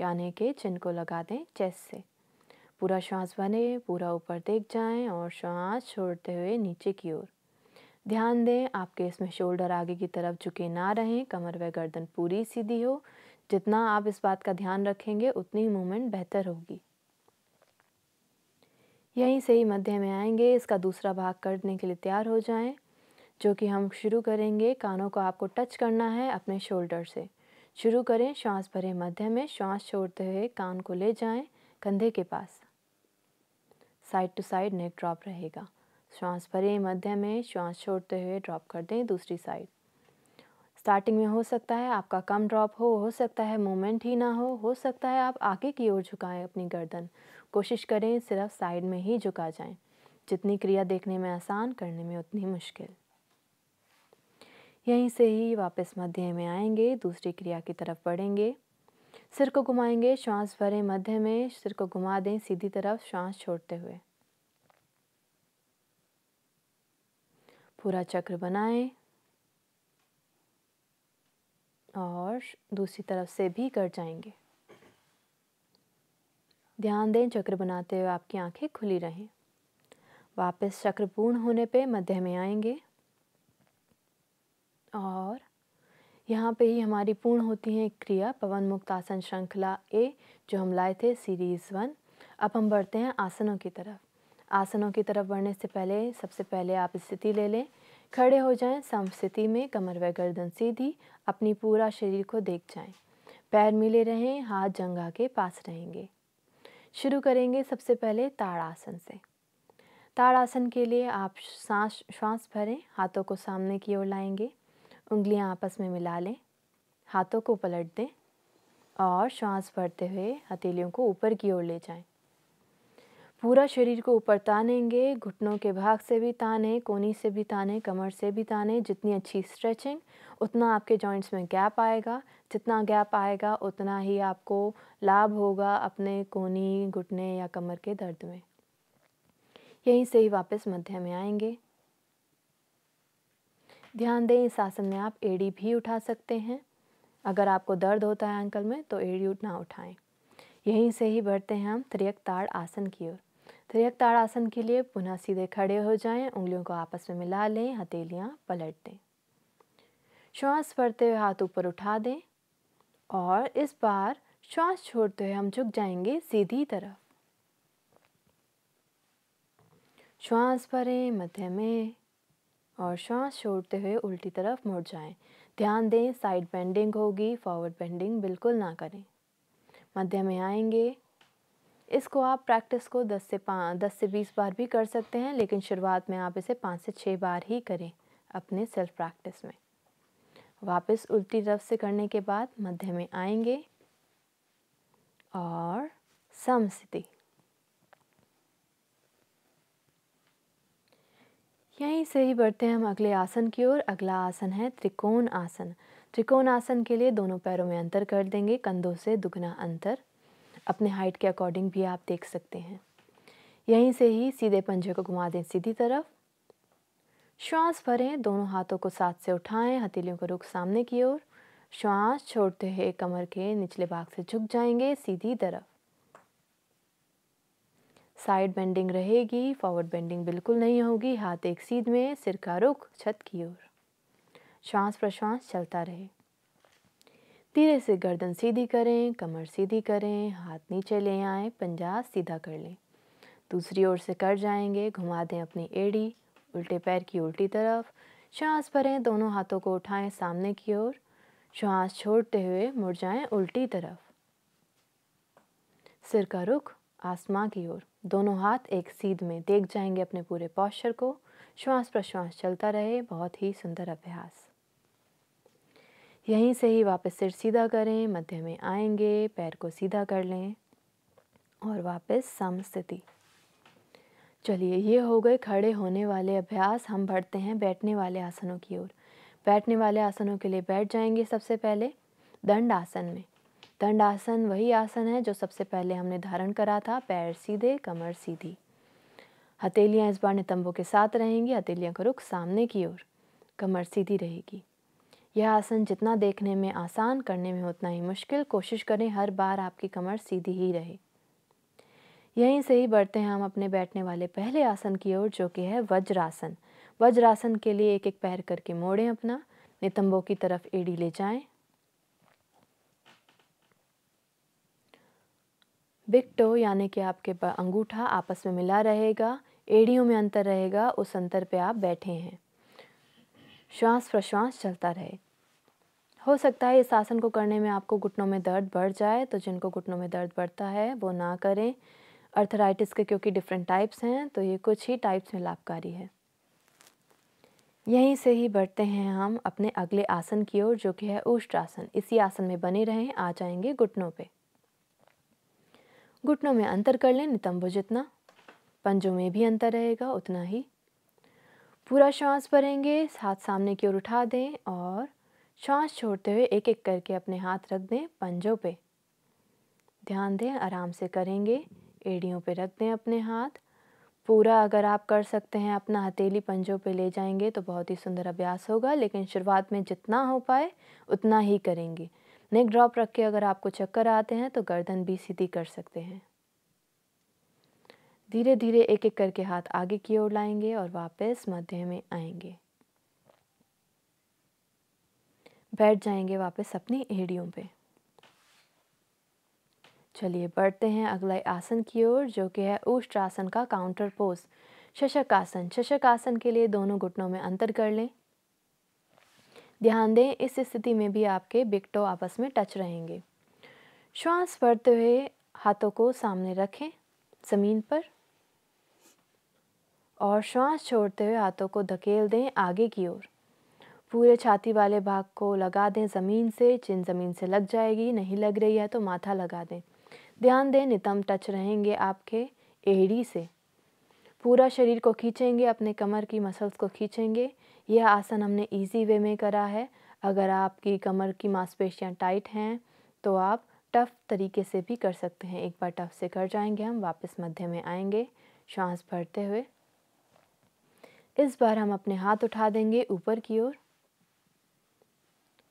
यानी कि चिन को लगा दें चेस्ट से पूरा श्वास भरें पूरा ऊपर देख जाएं और श्वास छोड़ते हुए नीचे की ओर ध्यान दें आपके इसमें शोल्डर आगे की तरफ झुके ना रहें कमर व गर्दन पूरी सीधी हो जितना आप इस बात का ध्यान रखेंगे उतनी मूवमेंट बेहतर होगी यहीं से ही मध्य में आएंगे इसका दूसरा भाग करने के लिए तैयार हो जाएं, जो कि हम शुरू करेंगे कानों को आपको टच करना है अपने शोल्डर से शुरू करें श्वास भरे मध्य में श्वास छोड़ते हुए कान को ले जाएं कंधे के पास side to side neck drop रहेगा श्वास भरे मध्य में श्वास छोड़ते हुए ड्रॉप कर दें दूसरी साइड स्टार्टिंग में हो सकता है आपका कम ड्रॉप हो हो सकता है मोमेंट ही ना हो हो सकता है आप आगे की ओर झुकाएं अपनी गर्दन कोशिश करें सिर्फ साइड में ही झुका जाएं जितनी क्रिया देखने में आसान करने में उतनी मुश्किल यहीं से ही वापस मध्य में आएंगे दूसरी क्रिया की तरफ बढ़ेंगे सिर को घुमाएंगे श्वास भरें मध्य में सिर को घुमा दें सीधी तरफ श्वास छोड़ते हुए पूरा चक्र बनाएं और दूसरी तरफ से भी कर जाएंगे ध्यान दें चक्र बनाते हुए आपकी आंखें खुली रहें वापस चक्र पूर्ण होने पे मध्य में आएंगे और यहाँ पे ही हमारी पूर्ण होती है क्रिया पवन मुक्त आसन श्रृंखला ए जो हम लाए थे सीरीज़ वन अब हम बढ़ते हैं आसनों की तरफ आसनों की तरफ बढ़ने से पहले सबसे पहले आप स्थिति ले लें खड़े हो जाएं स्थिति में कमर व गर्दन सीधी अपनी पूरा शरीर को देख जाएं पैर मिले रहें हाथ जंगा के पास रहेंगे शुरू करेंगे सबसे पहले ताड़ासन से ताड़ासन के लिए आप सांस श्वास भरें हाथों को सामने की ओर लाएंगे उंगलियां आपस में मिला लें हाथों को पलट दें और श्वास भरते हुए हथेलियों को ऊपर की ओर ले जाएं पूरा शरीर को ऊपर तानेंगे घुटनों के भाग से भी ताने कोनी से भी ताने कमर से भी ताने जितनी अच्छी स्ट्रेचिंग उतना आपके जॉइंट्स में गैप आएगा जितना गैप आएगा उतना ही आपको लाभ होगा अपने कोनी घुटने या कमर के दर्द में यहीं से ही वापस मध्य में आएंगे ध्यान दें इस आसन में आप एड़ी भी उठा सकते हैं अगर आपको दर्द होता है एंकल में तो एड़ी ना उठाएं यहीं से ही बढ़ते हैं हम त्रियक ताड़ आसन की ओर त्रियक ताड़ासन के लिए पुनः सीधे खड़े हो जाएं, उंगलियों को आपस में मिला लें हथेलियां पलट दें श्वास भरते हुए हाथ ऊपर उठा दें और इस बार श्वास छोड़ते हुए हम झुक जाएंगे सीधी तरफ श्वास भरें मध्य में और श्वास छोड़ते हुए उल्टी तरफ मुड़ जाएं। ध्यान दें साइड बेंडिंग होगी फॉरवर्ड बेंडिंग बिल्कुल ना करें मध्य में आएंगे इसको आप प्रैक्टिस को 10 से पाँच दस से 20 बार भी कर सकते हैं लेकिन शुरुआत में आप इसे पाँच से छः बार ही करें अपने सेल्फ प्रैक्टिस में वापस उल्टी तरफ से करने के बाद मध्य में आएंगे और समस्थिति यहीं से ही बढ़ते हैं हम अगले आसन की ओर अगला आसन है त्रिकोण आसन त्रिकोण आसन के लिए दोनों पैरों में अंतर कर देंगे कंधों से दुगना अंतर अपने हाइट के अकॉर्डिंग भी आप देख सकते हैं यहीं से ही सीधे पंजे को घुमा दें सीधी तरफ श्वास भरें दोनों हाथों को साथ से उठाएं हथेलियों का रुख सामने की ओर श्वास छोड़ते हुए कमर के निचले भाग से झुक जाएंगे सीधी तरफ साइड बेंडिंग रहेगी फॉरवर्ड बेंडिंग बिल्कुल नहीं होगी हाथ एक सीध में सिर का रुख छत की ओर श्वास प्रश्वास चलता रहे धीरे से गर्दन सीधी करें कमर सीधी करें हाथ नीचे ले आए पंजा सीधा कर लें दूसरी ओर से कर जाएंगे घुमा दें अपनी एड़ी उल्टे पैर की उल्टी तरफ श्वास भरें दोनों हाथों को उठाएं सामने की ओर श्वास छोड़ते हुए मुड़ जाएं उल्टी तरफ सिर का रुख आसमां की ओर दोनों हाथ एक सीध में देख जाएंगे अपने पूरे पॉस्चर को श्वास प्रश्वास चलता रहे बहुत ही सुंदर अभ्यास यहीं से ही वापस सिर सीधा करें मध्य में आएंगे पैर को सीधा कर लें और वापस सम स्थिति चलिए ये हो गए खड़े होने वाले अभ्यास हम बढ़ते हैं बैठने वाले आसनों की ओर बैठने वाले आसनों के लिए बैठ जाएंगे सबसे पहले दंड आसन में दंड आसन वही आसन है जो सबसे पहले हमने धारण करा था पैर सीधे कमर सीधी हथेलियाँ इस बार नितंबों के साथ रहेंगी हथेलियाँ का रुख सामने की ओर कमर सीधी रहेगी यह आसन जितना देखने में आसान करने में उतना ही मुश्किल कोशिश करें हर बार आपकी कमर सीधी ही रहे यहीं से ही बढ़ते हैं हम अपने बैठने वाले पहले आसन की ओर जो कि है वज्रासन वज्रासन के लिए एक एक पैर करके मोड़ें अपना नितंबों की तरफ एड़ी ले जाएं बिग टो यानी कि आपके अंगूठा आपस में मिला रहेगा एड़ियों में अंतर रहेगा उस अंतर पे आप बैठे हैं श्वास प्रश्वास चलता रहे हो सकता है इस आसन को करने में आपको घुटनों में दर्द बढ़ जाए तो जिनको घुटनों में दर्द बढ़ता है वो ना करें अर्थराइटिस के क्योंकि डिफरेंट टाइप्स हैं तो ये कुछ ही टाइप्स में लाभकारी है यहीं से ही बढ़ते हैं हम अपने अगले आसन की ओर जो कि है उष्ट्रासन इसी आसन में बने रहें आ जाएंगे घुटनों पे घुटनों में अंतर कर लें नितंबों जितना पंजों में भी अंतर रहेगा उतना ही पूरा श्वास भरेंगे हाथ सामने की ओर उठा दें और श्वास छोड़ते हुए एक एक करके अपने हाथ रख दें पंजों पे ध्यान दें आराम से करेंगे एड़ियों पे रख दें अपने हाथ पूरा अगर आप कर सकते हैं अपना हथेली पंजों पे ले जाएंगे तो बहुत ही सुंदर अभ्यास होगा लेकिन शुरुआत में जितना हो पाए उतना ही करेंगे नेक ड्रॉप रख के अगर आपको चक्कर आते हैं तो गर्दन भी सीधी कर सकते हैं धीरे धीरे एक एक करके हाथ आगे की ओर लाएंगे और वापस मध्य में आएंगे बैठ जाएंगे वापस अपनी एड़ियों पे चलिए बढ़ते हैं अगले आसन की ओर जो कि है उष्ट्रासन का काउंटर पोज शशक आसन शशक आसन के लिए दोनों घुटनों में अंतर कर लें ध्यान दें इस स्थिति में भी आपके बिकटो आपस में टच रहेंगे श्वास भरते हुए हाथों को सामने रखें ज़मीन पर और श्वास छोड़ते हुए हाथों को धकेल दें आगे की ओर पूरे छाती वाले भाग को लगा दें ज़मीन से चिन ज़मीन से लग जाएगी नहीं लग रही है तो माथा लगा दें ध्यान दें नितम टच रहेंगे आपके एड़ी से पूरा शरीर को खींचेंगे अपने कमर की मसल्स को खींचेंगे यह आसन हमने इजी वे में करा है अगर आपकी कमर की मांसपेशियाँ टाइट हैं तो आप टफ तरीके से भी कर सकते हैं एक बार टफ से कर जाएंगे हम वापस मध्य में आएंगे श्वास भरते हुए इस बार हम अपने हाथ उठा देंगे ऊपर की ओर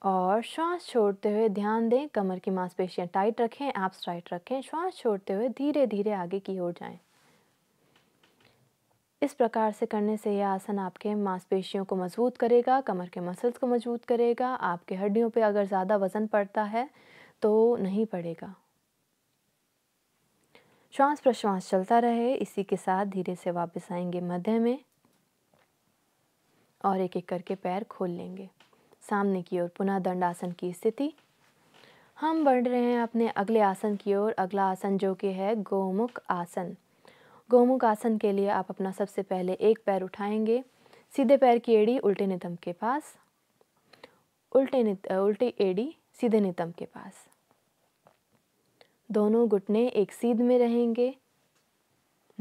और, श्वास छोड़ते हुए ध्यान दें कमर की मांसपेशियां टाइट रखें एप्स टाइट रखें श्वास छोड़ते हुए धीरे धीरे आगे की ओर जाएं इस प्रकार से करने से यह आसन आपके मांसपेशियों को मजबूत करेगा कमर के मसल्स को मजबूत करेगा आपके हड्डियों पे अगर ज़्यादा वज़न पड़ता है तो नहीं पड़ेगा श्वास प्रश्वास चलता रहे इसी के साथ धीरे से वापस आएंगे मध्य में और एक एक करके पैर खोल लेंगे सामने की ओर पुनः दंडासन की स्थिति हम बढ़ रहे हैं अपने अगले आसन की ओर अगला आसन जो कि है गोमुख आसन गोमुख आसन के लिए आप अपना सबसे पहले एक पैर उठाएंगे सीधे पैर की एड़ी उल्टे नितम के पास उल्टे नित उल्टी एड़ी सीधे नितम के पास दोनों घुटने एक सीध में रहेंगे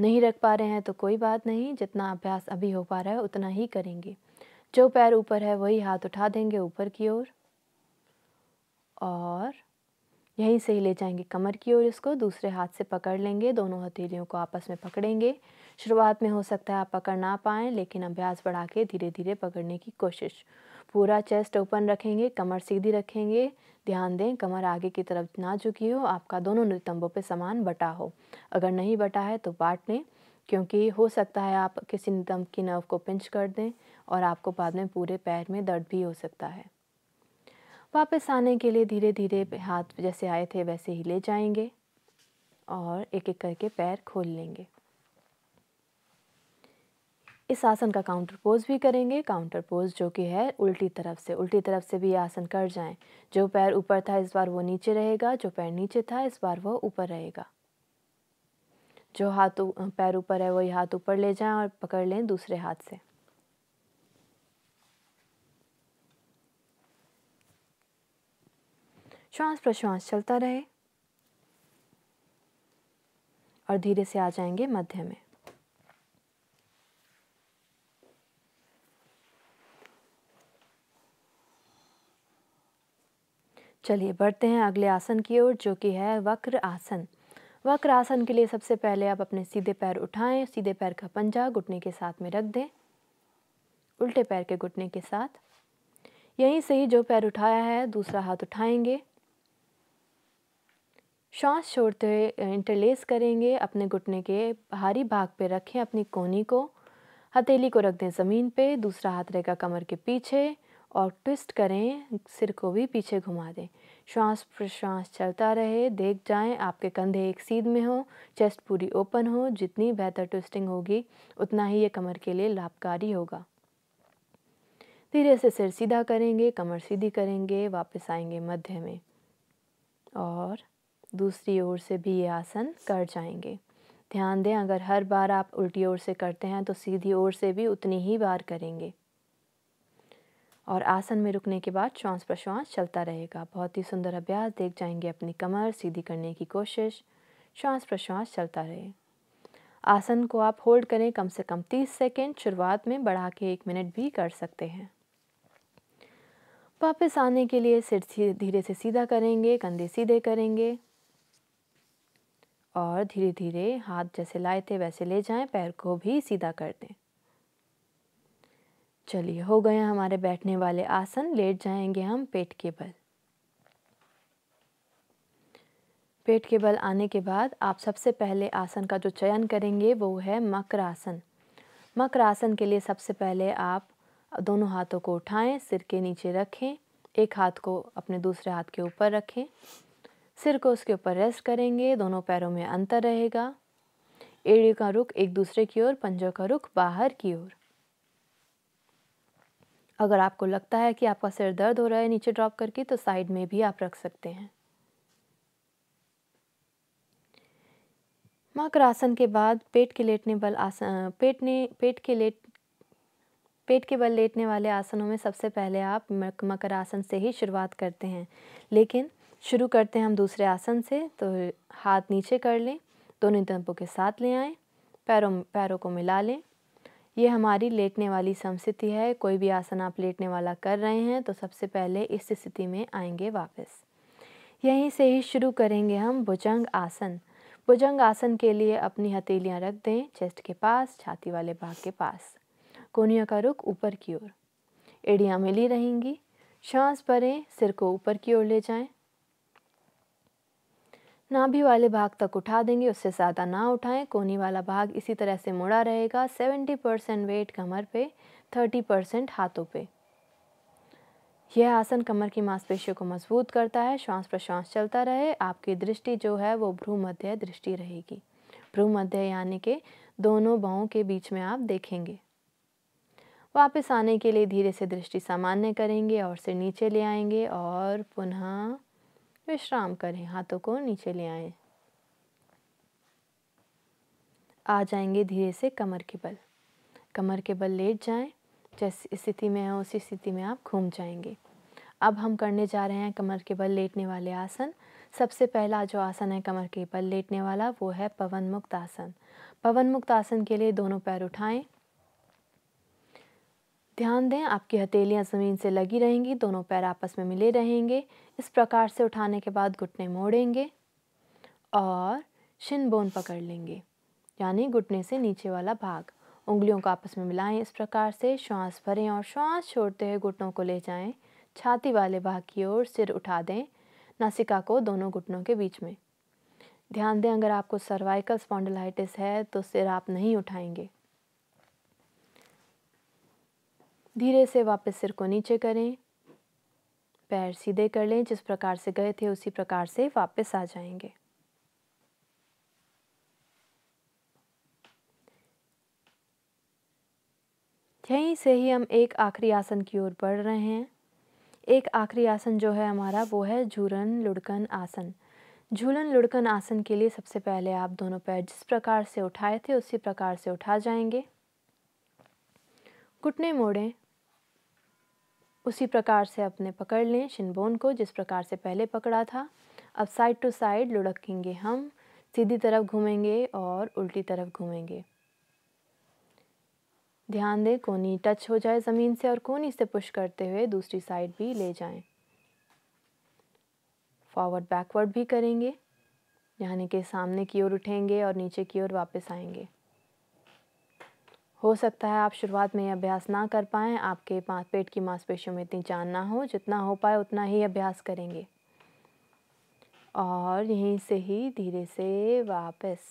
नहीं रख पा रहे हैं तो कोई बात नहीं जितना अभ्यास अभी हो पा रहा है उतना ही करेंगे जो पैर ऊपर है वही हाथ उठा देंगे ऊपर की ओर और यहीं से ही ले जाएंगे कमर की ओर इसको दूसरे हाथ से पकड़ लेंगे दोनों हथेलियों को आपस में पकड़ेंगे शुरुआत में हो सकता है आप पकड़ ना पाएं लेकिन अभ्यास बढ़ा के धीरे धीरे पकड़ने की कोशिश पूरा चेस्ट ओपन रखेंगे कमर सीधी रखेंगे ध्यान दें कमर आगे की तरफ ना झुकी हो आपका दोनों नितंबों पर सामान बटा हो अगर नहीं बटा है तो बाट लें क्योंकि हो सकता है आप किसी दम की नर्व को पिंच कर दें और आपको बाद में पूरे पैर में दर्द भी हो सकता है वापस आने के लिए धीरे धीरे हाथ जैसे आए थे वैसे ही ले जाएंगे और एक एक करके पैर खोल लेंगे इस आसन का काउंटर पोज भी करेंगे काउंटर पोज जो कि है उल्टी तरफ से उल्टी तरफ से भी आसन कर जाएं जो पैर ऊपर था इस बार वो नीचे रहेगा जो पैर नीचे था इस बार वो ऊपर रहेगा जो हाथ पैर ऊपर है वही हाथ ऊपर ले जाएं और पकड़ लें दूसरे हाथ से श्वास प्रश्वास चलता रहे और धीरे से आ जाएंगे मध्य में चलिए बढ़ते हैं अगले आसन की ओर जो कि है वक्र आसन वक्रासन के लिए सबसे पहले आप अपने सीधे पैर उठाएं सीधे पैर का पंजा घुटने के साथ में रख दें उल्टे पैर के घुटने के साथ यहीं से ही जो पैर उठाया है दूसरा हाथ उठाएंगे श्वास छोड़ते हुए इंटरलेस करेंगे अपने घुटने के बाहरी भाग पे रखें अपनी कोनी को हथेली को रख दें ज़मीन पे दूसरा हाथ रहेगा कमर के पीछे और ट्विस्ट करें सिर को भी पीछे घुमा दें श्वास प्रश्वास चलता रहे देख जाएं आपके कंधे एक सीध में हो चेस्ट पूरी ओपन हो जितनी बेहतर ट्विस्टिंग होगी उतना ही ये कमर के लिए लाभकारी होगा धीरे से सिर सीधा करेंगे कमर सीधी करेंगे वापस आएंगे मध्य में और दूसरी ओर से भी ये आसन कर जाएंगे ध्यान दें अगर हर बार आप उल्टी ओर से करते हैं तो सीधी ओर से भी उतनी ही बार करेंगे और आसन में रुकने के बाद श्वास प्रश्वास चलता रहेगा बहुत ही सुंदर अभ्यास देख जाएंगे अपनी कमर सीधी करने की कोशिश श्वास प्रश्वास चलता रहे आसन को आप होल्ड करें कम से कम तीस सेकेंड शुरुआत में बढ़ा के एक मिनट भी कर सकते हैं वापस आने के लिए सिर धीरे से सीधा करेंगे कंधे सीधे करेंगे और धीरे धीरे हाथ जैसे लाए थे वैसे ले जाएं पैर को भी सीधा कर दें चलिए हो गए हमारे बैठने वाले आसन लेट जाएंगे हम पेट के बल पेट के बल आने के बाद आप सबसे पहले आसन का जो चयन करेंगे वो है मकर आसन मकर आसन के लिए सबसे पहले आप दोनों हाथों को उठाएं सिर के नीचे रखें एक हाथ को अपने दूसरे हाथ के ऊपर रखें सिर को उसके ऊपर रेस्ट करेंगे दोनों पैरों में अंतर रहेगा एड़ी का रुख एक दूसरे की ओर पंजों का रुख बाहर की ओर अगर आपको लगता है कि आपका सिर दर्द हो रहा है नीचे ड्रॉप करके तो साइड में भी आप रख सकते हैं आसन के बाद पेट के लेटने बल आसन पेट ने पेट के लेट पेट के बल लेटने वाले आसनों में सबसे पहले आप मकर आसन से ही शुरुआत करते हैं लेकिन शुरू करते हैं हम दूसरे आसन से तो हाथ नीचे कर लें दोनों दंपों के साथ ले आएँ पैरों पैरों को मिला लें ये हमारी लेटने वाली समस्थिति है कोई भी आसन आप लेटने वाला कर रहे हैं तो सबसे पहले इस स्थिति में आएंगे वापस यहीं से ही शुरू करेंगे हम भुजंग आसन भुजंग आसन के लिए अपनी हथेलियाँ रख दें चेस्ट के पास छाती वाले भाग के पास कोनिया का रुख ऊपर की ओर एड़ियाँ मिली रहेंगी सांस भरें सिर को ऊपर की ओर ले जाएं नाभि वाले भाग तक उठा देंगे उससे ज़्यादा ना उठाएं कोनी वाला भाग इसी तरह से मुड़ा रहेगा 70 परसेंट वेट कमर पे 30 परसेंट हाथों पे यह आसन कमर की मांसपेशियों को मजबूत करता है श्वास प्रश्वास चलता रहे आपकी दृष्टि जो है वो मध्य दृष्टि रहेगी भ्रू मध्य यानी के दोनों बाहों के बीच में आप देखेंगे वापस आने के लिए धीरे से दृष्टि सामान्य करेंगे और से नीचे ले आएंगे और पुनः विश्राम करें हाथों को नीचे ले आए आ जाएंगे धीरे से कमर के बल कमर के बल लेट जाएं जैस स्थिति में है उसी स्थिति में आप घूम जाएंगे अब हम करने जा रहे हैं कमर के बल लेटने वाले आसन सबसे पहला जो आसन है कमर के बल लेटने वाला वो है पवन मुक्त आसन पवन मुक्त आसन के लिए दोनों पैर उठाएं ध्यान दें आपकी हथेलियां ज़मीन से लगी रहेंगी दोनों पैर आपस में मिले रहेंगे इस प्रकार से उठाने के बाद घुटने मोड़ेंगे और शिन बोन पकड़ लेंगे यानी घुटने से नीचे वाला भाग उंगलियों को आपस में मिलाएं इस प्रकार से श्वास भरें और श्वास छोड़ते हुए घुटनों को ले जाएं छाती वाले भाग की ओर सिर उठा दें नासिका को दोनों घुटनों के बीच में ध्यान दें अगर आपको सर्वाइकल स्पॉन्डिलाइटिस है तो सिर आप नहीं उठाएंगे धीरे से वापस सिर को नीचे करें पैर सीधे कर लें जिस प्रकार से गए थे उसी प्रकार से वापस आ जाएंगे यहीं से ही हम एक आखिरी आसन की ओर बढ़ रहे हैं एक आखिरी आसन जो है हमारा वो है झूलन लुढ़कन आसन झूलन लुढ़कन आसन के लिए सबसे पहले आप दोनों पैर जिस प्रकार से उठाए थे उसी प्रकार से उठा जाएंगे घुटने मोड़ें उसी प्रकार से अपने पकड़ लें शिनबोन को जिस प्रकार से पहले पकड़ा था अब साइड टू साइड लुढ़केंगे हम सीधी तरफ घूमेंगे और उल्टी तरफ घूमेंगे ध्यान दें कोनी टच हो जाए ज़मीन से और कोनी से पुश करते हुए दूसरी साइड भी ले जाएं। फॉरवर्ड बैकवर्ड भी करेंगे यानी कि सामने की ओर उठेंगे और नीचे की ओर वापस आएंगे हो सकता है आप शुरुआत में अभ्यास ना कर पाएँ आपके पेट की मांसपेशियों में इतनी जान ना हो जितना हो पाए उतना ही अभ्यास करेंगे और यहीं से ही धीरे से वापस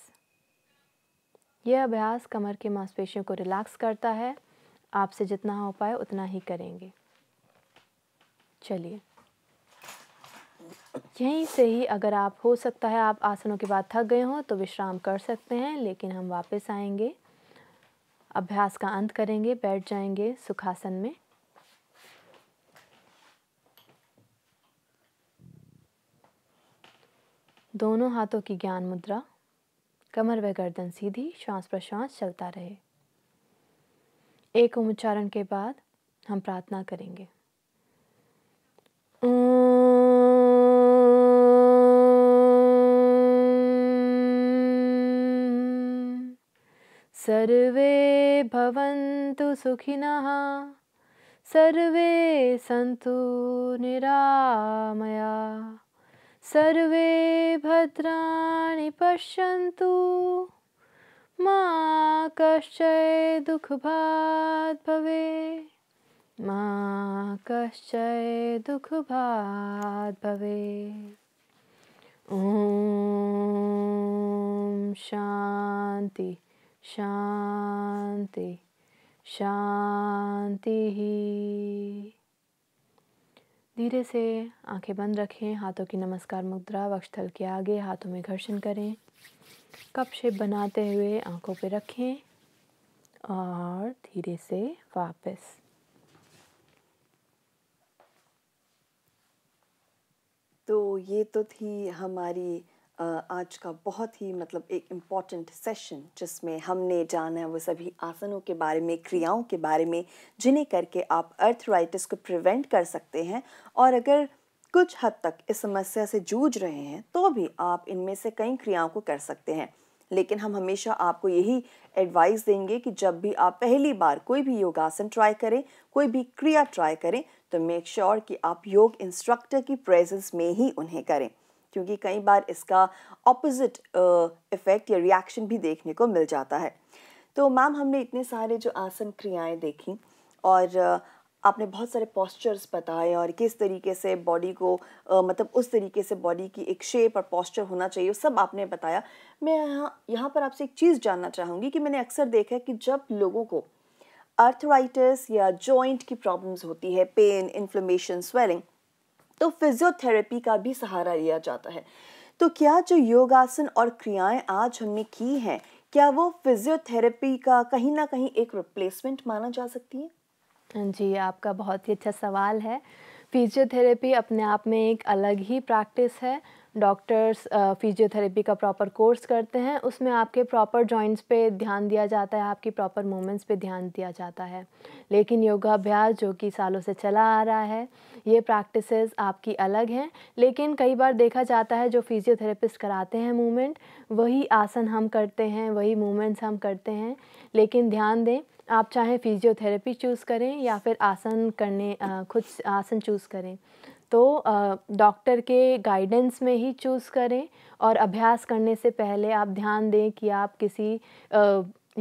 यह अभ्यास कमर के मांसपेशियों को रिलैक्स करता है आपसे जितना हो पाए उतना ही करेंगे चलिए यहीं से ही अगर आप हो सकता है आप आसनों के बाद थक गए हों तो विश्राम कर सकते हैं लेकिन हम वापस आएंगे अभ्यास का अंत करेंगे बैठ जाएंगे सुखासन में दोनों हाथों की ज्ञान मुद्रा कमर व गर्दन सीधी श्वास प्रश्वास चलता रहे एक उच्चारण के बाद हम प्रार्थना करेंगे भवन्तु सुखिनः सर्वे सन्तु निरामया सर्वे भद्राणि पश्यन्तु मा कश्चै दुःखभाग् भवे मा कश्चै दुःखभाग् भवे ॐ शान्तिः शांति शांति ही धीरे से आंखें बंद रखें हाथों की नमस्कार मुद्रा वक्षस्थल के आगे हाथों में घर्षण करें कप शेप बनाते हुए आंखों पर रखें और धीरे से वापस तो ये तो थी हमारी आज का बहुत ही मतलब एक इम्पॉर्टेंट सेशन जिसमें हमने जाना है वो सभी आसनों के बारे में क्रियाओं के बारे में जिन्हें करके आप अर्थराइटिस को प्रिवेंट कर सकते हैं और अगर कुछ हद तक इस समस्या से जूझ रहे हैं तो भी आप इनमें से कई क्रियाओं को कर सकते हैं लेकिन हम हमेशा आपको यही एडवाइस देंगे कि जब भी आप पहली बार कोई भी योगासन ट्राई करें कोई भी क्रिया ट्राई करें तो मेक श्योर sure कि आप योग इंस्ट्रक्टर की प्रेजेंस में ही उन्हें करें क्योंकि कई बार इसका ऑपोजिट इफ़ेक्ट uh, या रिएक्शन भी देखने को मिल जाता है तो मैम हमने इतने सारे जो आसन क्रियाएं देखी और uh, आपने बहुत सारे पॉस्चर्स बताए और किस तरीके से बॉडी को आ, uh, मतलब उस तरीके से बॉडी की एक शेप और पॉस्चर होना चाहिए सब आपने बताया मैं यहाँ यहाँ पर आपसे एक चीज़ जानना चाहूँगी कि मैंने अक्सर देखा है कि जब लोगों को अर्थराइटिस या जॉइंट की प्रॉब्लम्स होती है पेन इन्फ्लोमेशन स्वेलिंग तो फिजियोथेरेपी का भी सहारा लिया जाता है तो क्या जो योगासन और क्रियाएं आज हमने की हैं क्या वो फिजियोथेरेपी का कहीं ना कहीं एक रिप्लेसमेंट माना जा सकती है जी आपका बहुत ही अच्छा सवाल है फिजियोथेरेपी अपने आप में एक अलग ही प्रैक्टिस है डॉक्टर्स फिजियोथेरेपी का प्रॉपर कोर्स करते हैं उसमें आपके प्रॉपर जॉइंट्स पे ध्यान दिया जाता है आपकी प्रॉपर मूवमेंट्स पे ध्यान दिया जाता है लेकिन योगाभ्यास जो कि सालों से चला आ रहा है ये प्रैक्टिसेस आपकी अलग हैं लेकिन कई बार देखा जाता है जो फिजियोथेरेपिस्ट कराते हैं मूवमेंट वही आसन हम करते हैं वही मूवमेंट्स हम करते हैं लेकिन ध्यान दें आप चाहें फिजियोथेरेपी चूज़ करें या फिर आसन करने खुद आसन चूज़ करें तो डॉक्टर के गाइडेंस में ही चूज़ करें और अभ्यास करने से पहले आप ध्यान दें कि आप किसी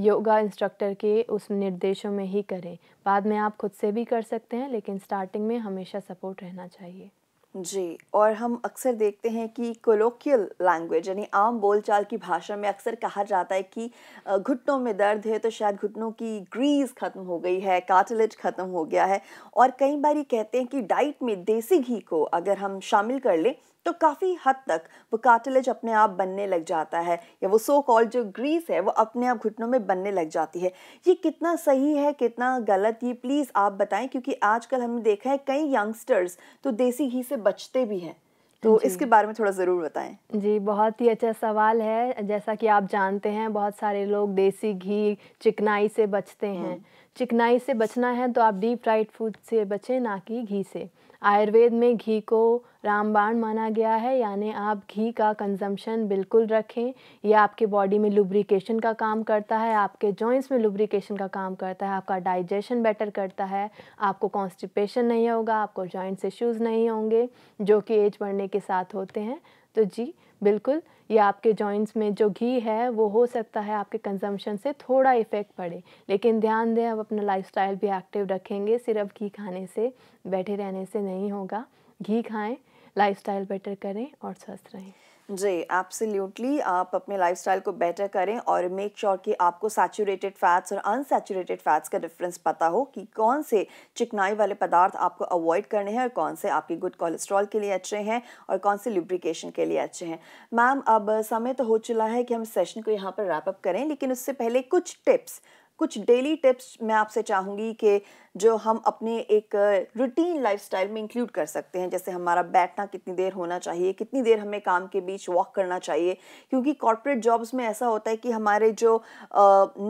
योगा इंस्ट्रक्टर के उस निर्देशों में ही करें बाद में आप खुद से भी कर सकते हैं लेकिन स्टार्टिंग में हमेशा सपोर्ट रहना चाहिए जी और हम अक्सर देखते हैं कि कोलोकियल लैंग्वेज यानी आम बोलचाल की भाषा में अक्सर कहा जाता है कि घुटनों में दर्द है तो शायद घुटनों की ग्रीस ख़त्म हो गई है काटलेज ख़त्म हो गया है और कई बार ये कहते हैं कि डाइट में देसी घी को अगर हम शामिल कर लें तो काफ़ी हद तक वो कार्टिलेज अपने आप बनने लग जाता है या वो सो कॉल्ड जो ग्रीस है वो अपने आप घुटनों में बनने लग जाती है ये कितना सही है कितना गलत ये प्लीज़ आप बताएं क्योंकि आजकल हमने देखा है कई यंगस्टर्स तो देसी घी से बचते भी हैं तो इसके बारे में थोड़ा ज़रूर बताएं जी बहुत ही अच्छा सवाल है जैसा कि आप जानते हैं बहुत सारे लोग देसी घी चिकनाई से बचते हैं हम्म। चिकनाई से बचना है तो आप डीप फ्राइड फूड से बचें ना कि घी से आयुर्वेद में घी को रामबाण माना गया है यानी आप घी का कंजम्पशन बिल्कुल रखें यह आपके बॉडी में लुब्रिकेशन का काम करता है आपके जॉइंट्स में लुब्रिकेशन का काम करता है आपका डाइजेशन बेटर करता है आपको कॉन्स्टिपेशन नहीं होगा आपको जॉइंट्स इश्यूज़ नहीं होंगे जो कि एज बढ़ने के साथ होते हैं तो जी बिल्कुल या आपके जॉइंट्स में जो घी है वो हो सकता है आपके कंजम्पशन से थोड़ा इफ़ेक्ट पड़े लेकिन ध्यान दें आप अपना लाइफस्टाइल भी एक्टिव रखेंगे सिर्फ घी खाने से बैठे रहने से नहीं होगा घी खाएं लाइफस्टाइल बेटर करें और स्वस्थ रहें जी एब्सोल्युटली आप अपने लाइफस्टाइल को बेटर करें और मेक श्योर sure कि आपको सैचुरेटेड फैट्स और अनसेचुरेटेड फैट्स का डिफरेंस पता हो कि कौन से चिकनाई वाले पदार्थ आपको अवॉइड करने हैं और कौन से आपके गुड कोलेस्ट्रॉल के लिए अच्छे हैं और कौन से लुब्रिकेशन के लिए अच्छे हैं मैम अब समय तो हो चला है कि हम सेशन को यहाँ पर रैपअप करें लेकिन उससे पहले कुछ टिप्स कुछ डेली टिप्स मैं आपसे चाहूँगी कि जो हम अपने एक रूटीन लाइफस्टाइल में इंक्लूड कर सकते हैं जैसे हमारा बैठना कितनी देर होना चाहिए कितनी देर हमें काम के बीच वॉक करना चाहिए क्योंकि कॉरपोरेट जॉब्स में ऐसा होता है कि हमारे जो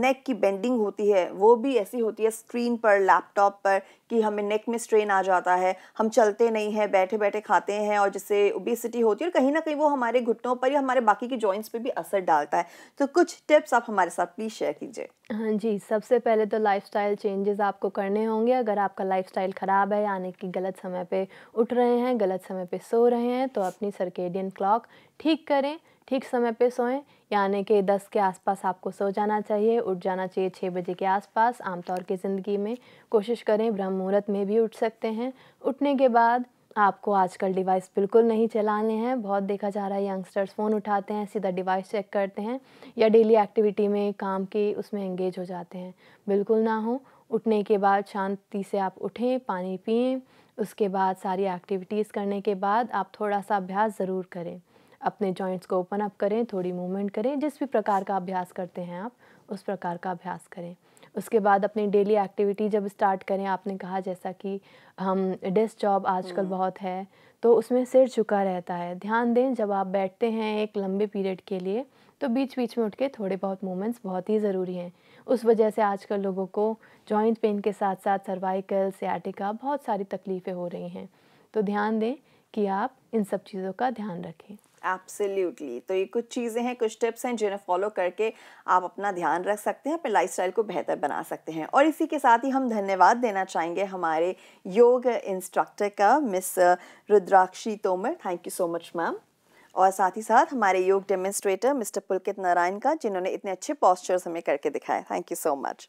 नेक की बेंडिंग होती है वो भी ऐसी होती है स्क्रीन पर लैपटॉप पर कि हमें नेक में स्ट्रेन आ जाता है हम चलते नहीं हैं बैठे बैठे खाते हैं और जिससे ओबेसिटी होती है और कहीं ना कहीं वो हमारे घुटनों पर या हमारे बाकी के जॉइंट्स पर भी असर डालता है तो कुछ टिप्स आप हमारे साथ प्लीज़ शेयर कीजिए हाँ जी सबसे पहले तो लाइफ चेंजेस आपको करने हो होंगे अगर आपका लाइफस्टाइल ख़राब है यानी कि गलत समय पे उठ रहे हैं गलत समय पे सो रहे हैं तो अपनी सर्केडियन क्लॉक ठीक करें ठीक समय पे सोएं यानी कि 10 के आसपास आपको सो जाना चाहिए उठ जाना चाहिए 6 बजे के आसपास आमतौर की ज़िंदगी में कोशिश करें ब्रह्म मुहूर्त में भी उठ सकते हैं उठने के बाद आपको आजकल डिवाइस बिल्कुल नहीं चलाने हैं बहुत देखा जा रहा है यंगस्टर्स फ़ोन उठाते हैं सीधा डिवाइस चेक करते हैं या डेली एक्टिविटी में काम की उसमें एंगेज हो जाते हैं बिल्कुल ना हो उठने के बाद शांति से आप उठें पानी पिएं उसके बाद सारी एक्टिविटीज़ करने के बाद आप थोड़ा सा अभ्यास ज़रूर करें अपने जॉइंट्स को ओपन अप करें थोड़ी मूवमेंट करें जिस भी प्रकार का अभ्यास करते हैं आप उस प्रकार का अभ्यास करें उसके बाद अपनी डेली एक्टिविटी जब स्टार्ट करें आपने कहा जैसा कि हम डेस्क जॉब आजकल हम्म। बहुत है तो उसमें सिर झुका रहता है ध्यान दें जब आप बैठते हैं एक लंबे पीरियड के लिए तो बीच बीच में उठ के थोड़े बहुत मूवमेंट्स बहुत ही ज़रूरी हैं उस वजह से आजकल लोगों को जॉइंट पेन के साथ साथ सर्वाइकल सियाटिका बहुत सारी तकलीफ़ें हो रही हैं तो ध्यान दें कि आप इन सब चीज़ों का ध्यान रखें एब्सोल्युटली तो ये कुछ चीज़ें हैं कुछ टिप्स हैं जिन्हें फॉलो करके आप अपना ध्यान रख सकते हैं अपने लाइफ को बेहतर बना सकते हैं और इसी के साथ ही हम धन्यवाद देना चाहेंगे हमारे योग इंस्ट्रक्टर का miss Rudrakshi Tomar thank you so much ma'am और साथ ही साथ हमारे योग डेमोन्स्ट्रेटर मिस्टर पुलकित नारायण का जिन्होंने इतने अच्छे पॉस्चर्स हमें करके दिखाए thank you so much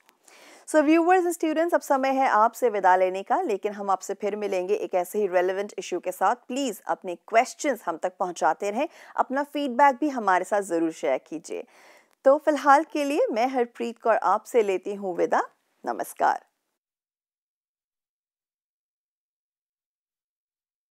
so viewers and students अब समय है आपसे विदा लेने का लेकिन हम आपसे फिर मिलेंगे एक ऐसे ही रेलिवेंट इशू के साथ प्लीज़ अपने क्वेश्चंस हम तक पहुंचाते रहें अपना फीडबैक भी हमारे साथ ज़रूर शेयर कीजिए तो फिलहाल के लिए मैं हरप्रीत कौर आपसे लेती हूँ विदा नमस्कार